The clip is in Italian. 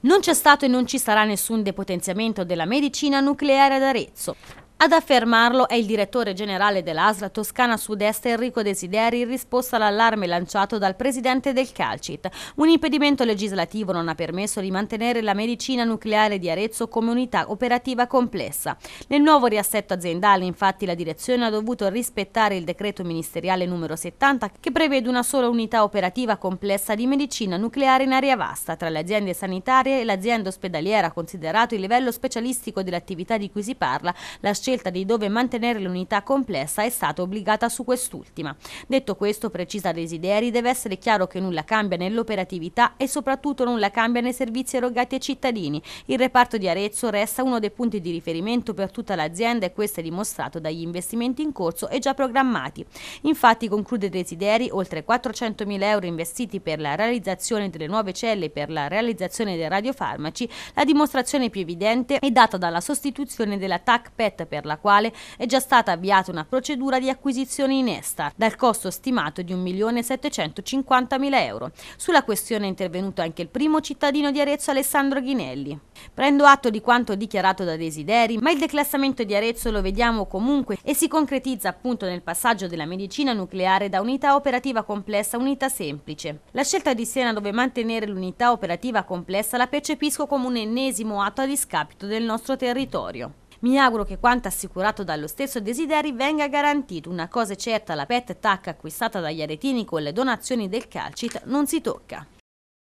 Non c'è stato e non ci sarà nessun depotenziamento della medicina nucleare ad Arezzo. Ad affermarlo è il direttore generale dell'Asla Toscana Sud-Est Enrico Desideri in risposta all'allarme lanciato dal presidente del Calcit. Un impedimento legislativo non ha permesso di mantenere la medicina nucleare di Arezzo come unità operativa complessa. Nel nuovo riassetto aziendale infatti la direzione ha dovuto rispettare il decreto ministeriale numero 70 che prevede una sola unità operativa complessa di medicina nucleare in area vasta tra le aziende sanitarie e l'azienda ospedaliera considerato il livello specialistico dell'attività di cui si parla, la scelta di dove mantenere l'unità complessa è stata obbligata su quest'ultima. Detto questo, precisa Desideri, deve essere chiaro che nulla cambia nell'operatività e soprattutto nulla cambia nei servizi erogati ai cittadini. Il reparto di Arezzo resta uno dei punti di riferimento per tutta l'azienda e questo è dimostrato dagli investimenti in corso e già programmati. Infatti, conclude Desideri, oltre 400.000 euro investiti per la realizzazione delle nuove celle e per la realizzazione dei radiofarmaci, la dimostrazione più evidente è data dalla sostituzione della TAC PET per per la quale è già stata avviata una procedura di acquisizione in Estar, dal costo stimato di 1.750.000 euro. Sulla questione è intervenuto anche il primo cittadino di Arezzo Alessandro Ghinelli. Prendo atto di quanto dichiarato da Desideri, ma il declassamento di Arezzo lo vediamo comunque e si concretizza appunto nel passaggio della medicina nucleare da unità operativa complessa a unità semplice. La scelta di Siena dove mantenere l'unità operativa complessa la percepisco come un ennesimo atto a discapito del nostro territorio. Mi auguro che quanto assicurato dallo stesso Desideri venga garantito. Una cosa è certa, la PET TAC acquistata dagli aretini con le donazioni del Calcit non si tocca.